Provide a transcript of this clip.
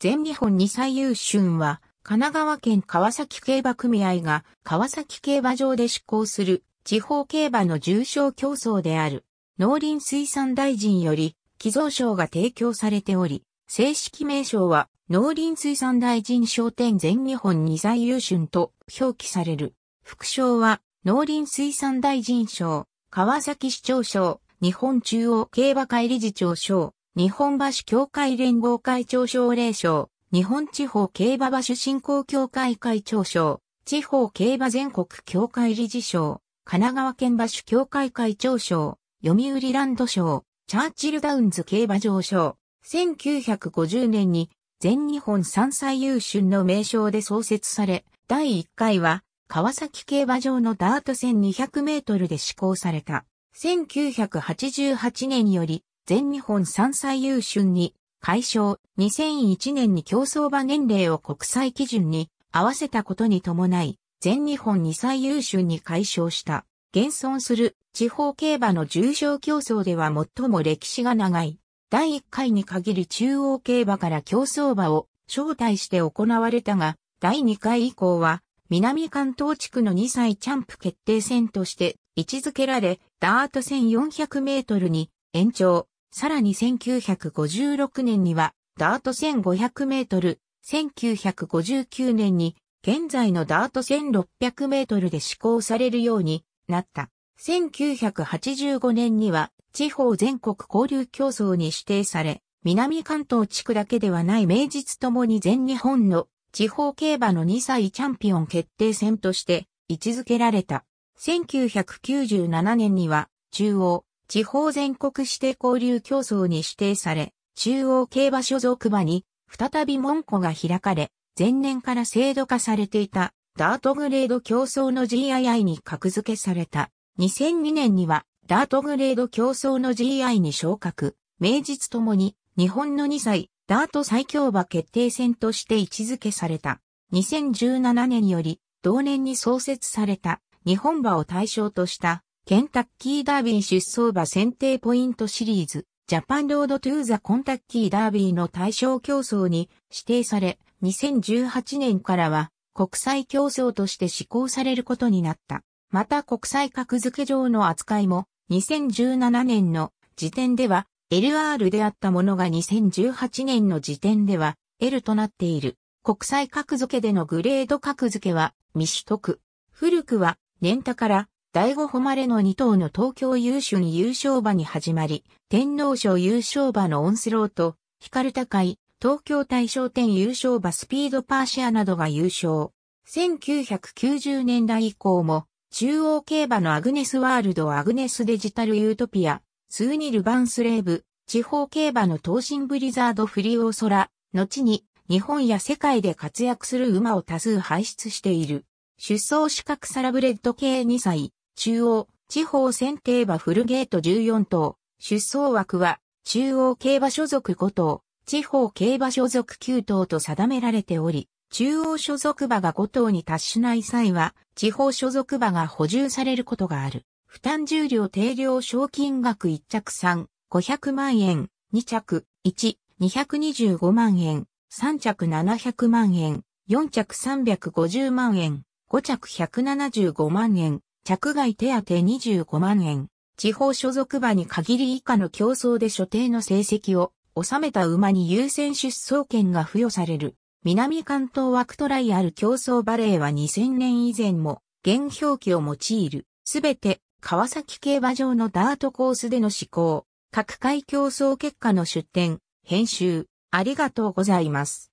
全日本二歳優春は、神奈川県川崎競馬組合が川崎競馬場で施行する地方競馬の重賞競争である農林水産大臣より寄贈賞が提供されており、正式名称は農林水産大臣商店全日本二歳優春と表記される。副賞は農林水産大臣賞、川崎市長賞、日本中央競馬会理事長賞、日本橋協会連合会長奨励賞、日本地方競馬場振興協会会長賞、地方競馬全国協会理事賞、神奈川県馬主協会会長賞、読売ランド賞、チャーチルダウンズ競馬場賞、1950年に全日本三歳優秀の名称で創設され、第1回は川崎競馬場のダート1200メートルで施行された。1988年より全日本3歳優春に、解消、2001年に競走馬年齢を国際基準に合わせたことに伴い、全日本2歳優秀に解消した。現存する地方競馬の重賞競争では最も歴史が長い。第1回に限り中央競馬から競争馬を招待して行われたが、第2回以降は南関東地区の2歳チャンプ決定戦として位置づけられ、ダート1400メートルに延長、さらに1956年にはダート1500メートル、1959年に現在のダート1600メートルで施行されるようになった。1985年には地方全国交流競争に指定され、南関東地区だけではない名実ともに全日本の地方競馬の2歳チャンピオン決定戦として位置づけられた。1997年には中央地方全国指定交流競争に指定され、中央競馬所属馬に再び門戸が開かれ、前年から制度化されていたダートグレード競争の GII に格付けされた。2002年にはダートグレード競争の GI に昇格、名実ともに日本の2歳ダート最強馬決定戦として位置づけされた。2017年より同年に創設された日本馬を対象としたケンタッキーダービー出走馬選定ポイントシリーズ、ジャパンロードトゥーザコンタッキーダービーの対象競争に指定され、2018年からは国際競争として施行されることになった。また国際格付け上の扱いも2017年の時点では LR であったものが2018年の時点では L となっている。国際格付けでのグレード格付けは未取得。古くはレンタから第五誉れの二頭の東京優に優勝馬に始まり、天皇賞優勝馬のオンスロート、ヒカル高い、東京大賞典優勝馬スピードパーシアなどが優勝。1990年代以降も、中央競馬のアグネスワールドアグネスデジタルユートピア、スーニルバンスレーブ、地方競馬の東進ブリザードフリオーソラ、後に日本や世界で活躍する馬を多数輩出している。出走資格サラブレッド系2歳、中央、地方選定馬フルゲート14頭、出走枠は、中央競馬所属5頭、地方競馬所属9頭と定められており、中央所属馬が5頭に達しない際は、地方所属馬が補充されることがある。負担重量定量賞金額1着3、500万円、2着、1、225万円、3着700万円、4着350万円、5着175万円、着外手当25万円、地方所属馬に限り以下の競争で所定の成績を収めた馬に優先出走権が付与される。南関東枠トライアル競争バレーは2000年以前も現表記を用いる。すべて川崎競馬場のダートコースでの試行。各回競争結果の出展、編集、ありがとうございます。